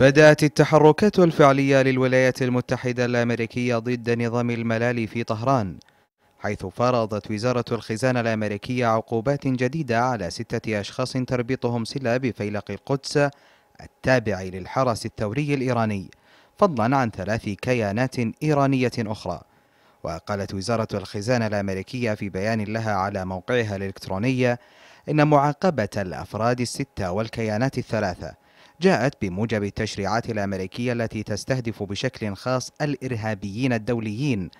بدأت التحركات الفعلية للولايات المتحدة الأمريكية ضد نظام الملال في طهران حيث فرضت وزارة الخزانة الأمريكية عقوبات جديدة على ستة أشخاص تربطهم سلة بفيلق القدس التابع للحرس الثوري الإيراني فضلا عن ثلاث كيانات إيرانية أخرى وقالت وزارة الخزانة الأمريكية في بيان لها على موقعها الإلكتروني إن معاقبة الأفراد الستة والكيانات الثلاثة جاءت بموجب التشريعات الأمريكية التي تستهدف بشكل خاص الإرهابيين الدوليين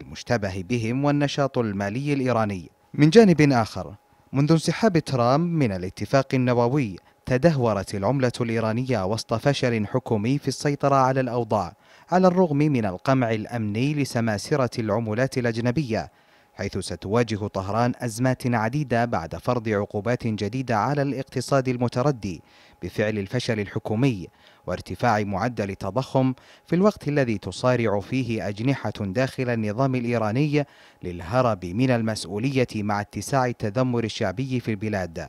المشتبه بهم والنشاط المالي الإيراني من جانب آخر منذ انسحاب ترامب من الاتفاق النووي تدهورت العملة الإيرانية وسط فشل حكومي في السيطرة على الأوضاع على الرغم من القمع الأمني لسماسرة العملات الأجنبية حيث ستواجه طهران أزمات عديدة بعد فرض عقوبات جديدة على الاقتصاد المتردي بفعل الفشل الحكومي وارتفاع معدل التضخم في الوقت الذي تصارع فيه أجنحة داخل النظام الإيراني للهرب من المسؤولية مع اتساع التذمر الشعبي في البلاد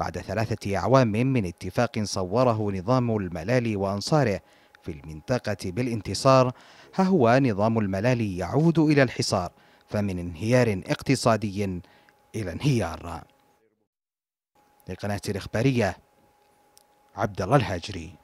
بعد ثلاثة أعوام من اتفاق صوره نظام الملال وأنصاره في المنطقة بالانتصار ها هو نظام الملال يعود إلى الحصار فمن انهيار اقتصادي إلى انهيار لقناة الإخبارية عبد الله الهاجري